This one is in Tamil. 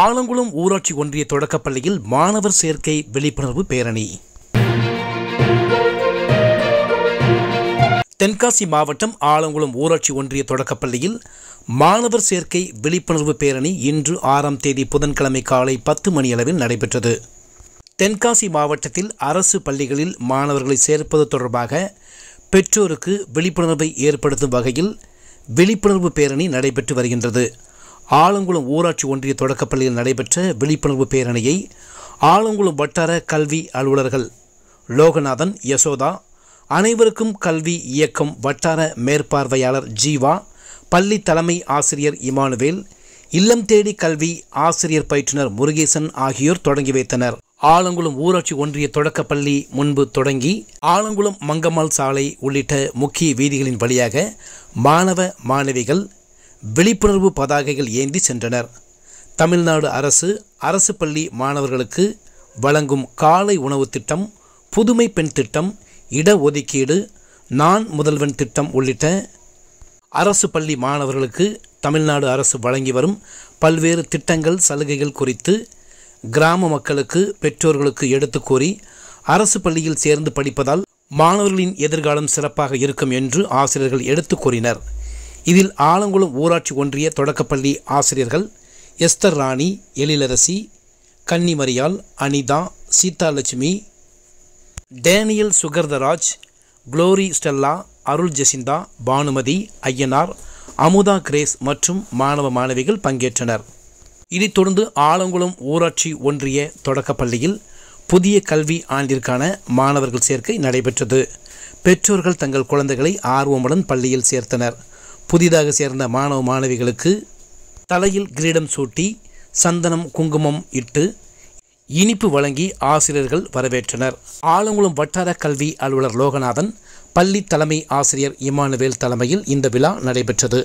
ஆலங்குளம் ஊராட்சி ஒன்றிய தொடக்கப்பள்ளியில் மாணவர் சேர்க்கை விழிப்புணர்வு பேரணி தென்காசி மாவட்டம் ஆலங்குளம் ஊராட்சி ஒன்றிய தொடக்கப்பள்ளியில் மாணவர் சேர்க்கை விழிப்புணர்வு பேரணி இன்று ஆறாம் தேதி புதன்கிழமை காலை பத்து மணியளவில் நடைபெற்றது தென்காசி மாவட்டத்தில் அரசு பள்ளிகளில் மாணவர்களை சேர்ப்பது தொடர்பாக பெற்றோருக்கு விழிப்புணர்வை ஏற்படுத்தும் வகையில் விழிப்புணர்வு பேரணி நடைபெற்று வருகின்றது ஆலங்குளம் ஊராட்சி ஒன்றிய தொடக்கப்பள்ளியில் நடைபெற்ற விழிப்புணர்வு பேரணியை ஆலங்குளம் வட்டார கல்வி அலுவலர்கள் லோகநாதன் யசோதா அனைவருக்கும் கல்வி இயக்கம் வட்டார மேற்பார்வையாளர் ஜீவா பள்ளி தலைமை ஆசிரியர் இமானுவேல் இல்லம் தேடி கல்வி ஆசிரியர் பயிற்றுனர் முருகேசன் ஆகியோர் தொடங்கி வைத்தனர் ஆலங்குளம் ஊராட்சி ஒன்றிய தொடக்கப்பள்ளி முன்பு தொடங்கி ஆலங்குளம் மங்கம்மாள் சாலை உள்ளிட்ட முக்கிய வீதிகளின் வழியாக மாணவ மாணவிகள் விழிப்புணர்வு பதாகைகள் ஏந்தி சென்றனர் தமிழ்நாடு அரசு அரசு பள்ளி மாணவர்களுக்கு வழங்கும் காலை உணவு திட்டம் புதுமை பெண் திட்டம் இடஒதுக்கீடு நான் முதல்வன் திட்டம் உள்ளிட்ட அரசு பள்ளி மாணவர்களுக்கு தமிழ்நாடு அரசு வழங்கி வரும் பல்வேறு திட்டங்கள் சலுகைகள் குறித்து கிராம மக்களுக்கு பெற்றோர்களுக்கு எடுத்து கூறி அரசு பள்ளியில் சேர்ந்து படிப்பதால் மாணவர்களின் எதிர்காலம் சிறப்பாக இருக்கும் என்று ஆசிரியர்கள் எடுத்து கூறினர் இதில் ஆலங்குளம் ஊராட்சி ஒன்றிய தொடக்கப்பள்ளி ஆசிரியர்கள் Esther Rani Ezhilarasi Kannimariyal Anitha Seethalakshmi Daniel Sugirtharaj Glory Stella Arul Jacintha Banumathi Ayyanar Amutha Grace மற்றும் மாணவ மாணவிகள் பங்கேற்றனர் இதைத் தொடர்ந்து ஆலங்குளம் ஊராட்சி ஒன்றிய தொடக்கப்பள்ளியில் புதிய கல்வி ஆண்டிற்கான மாணவர்கள் சேர்க்கை நடைபெற்றது பெற்றோர்கள் தங்கள் குழந்தைகளை ஆர்வமுடன் பள்ளியில் சேர்த்தனர் புதிதாக சேர்ந்த மாணவ மாணவிகளுக்கு தலையில் கிரீடம் சூட்டி சந்தனம் குங்குமம் இட்டு இனிப்பு வழங்கி ஆசிரியர்கள் வரவேற்றனர் ஆலங்குளம் வட்டார கல்வி அலுவலர் லோகநாதன் பள்ளி தலைமை ஆசிரியர் இமானுவேல் தலைமையில் இந்த விழா நடைபெற்றது